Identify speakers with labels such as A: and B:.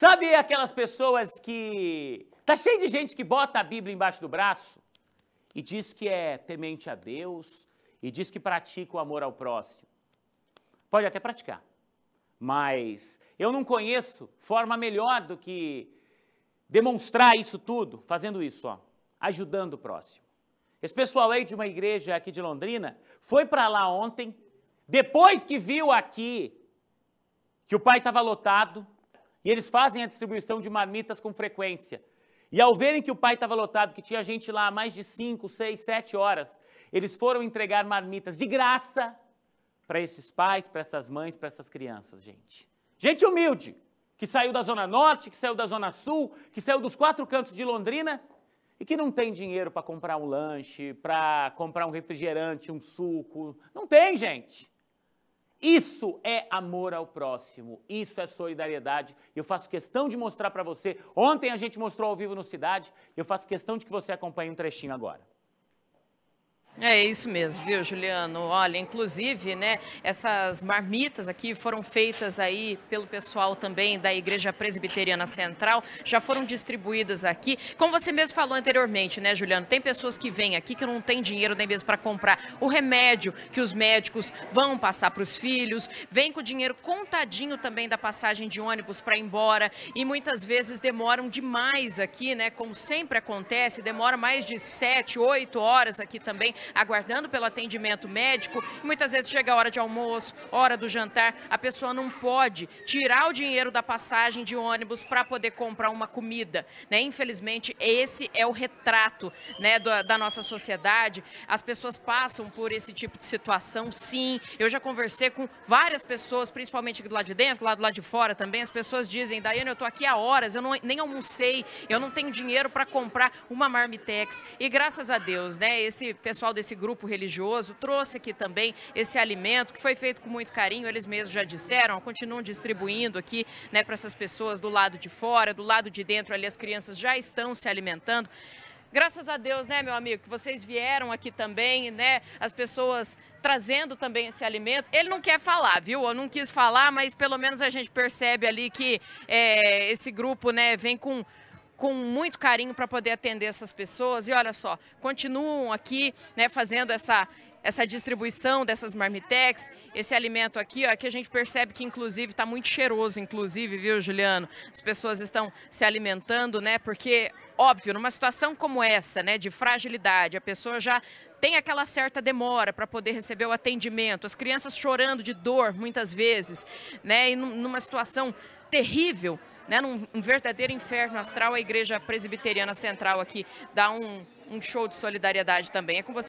A: Sabe aquelas pessoas que. Tá cheio de gente que bota a Bíblia embaixo do braço e diz que é temente a Deus e diz que pratica o amor ao próximo. Pode até praticar, mas eu não conheço forma melhor do que demonstrar isso tudo fazendo isso, ó, ajudando o próximo. Esse pessoal aí de uma igreja aqui de Londrina foi para lá ontem, depois que viu aqui que o pai estava lotado, e eles fazem a distribuição de marmitas com frequência. E ao verem que o pai estava lotado, que tinha gente lá há mais de 5, 6, 7 horas, eles foram entregar marmitas de graça para esses pais, para essas mães, para essas crianças, gente. Gente humilde, que saiu da Zona Norte, que saiu da Zona Sul, que saiu dos quatro cantos de Londrina e que não tem dinheiro para comprar um lanche, para comprar um refrigerante, um suco. Não tem, gente. Isso é amor ao próximo, isso é solidariedade. Eu faço questão de mostrar para você. Ontem a gente mostrou ao vivo no Cidade, eu faço questão de que você acompanhe um trechinho agora.
B: É isso mesmo, viu, Juliano? Olha, inclusive, né, essas marmitas aqui foram feitas aí pelo pessoal também da Igreja Presbiteriana Central, já foram distribuídas aqui. Como você mesmo falou anteriormente, né, Juliano, tem pessoas que vêm aqui que não têm dinheiro nem mesmo para comprar o remédio que os médicos vão passar para os filhos, vem com o dinheiro contadinho também da passagem de ônibus para ir embora e muitas vezes demoram demais aqui, né, como sempre acontece, demora mais de sete, oito horas aqui também aguardando pelo atendimento médico. Muitas vezes chega a hora de almoço, hora do jantar, a pessoa não pode tirar o dinheiro da passagem de ônibus para poder comprar uma comida. Né? Infelizmente, esse é o retrato né, da, da nossa sociedade. As pessoas passam por esse tipo de situação, sim. Eu já conversei com várias pessoas, principalmente do lado de dentro, do lado, do lado de fora também. As pessoas dizem, Daiane, eu estou aqui há horas, eu não, nem almocei, eu não tenho dinheiro para comprar uma marmitex. E graças a Deus, né, esse pessoal do desse grupo religioso, trouxe aqui também esse alimento que foi feito com muito carinho, eles mesmos já disseram, continuam distribuindo aqui né, para essas pessoas do lado de fora, do lado de dentro ali as crianças já estão se alimentando. Graças a Deus, né, meu amigo, que vocês vieram aqui também, né? As pessoas trazendo também esse alimento. Ele não quer falar, viu? Eu não quis falar, mas pelo menos a gente percebe ali que é, esse grupo, né, vem com com muito carinho para poder atender essas pessoas. E olha só, continuam aqui né, fazendo essa, essa distribuição dessas marmitex, esse alimento aqui, ó, que a gente percebe que inclusive está muito cheiroso, inclusive, viu, Juliano? As pessoas estão se alimentando, né? Porque óbvio, numa situação como essa, né, de fragilidade, a pessoa já tem aquela certa demora para poder receber o atendimento, as crianças chorando de dor muitas vezes, né, e numa situação terrível, né, num um verdadeiro inferno astral, a Igreja Presbiteriana Central aqui dá um, um show de solidariedade também. É com você.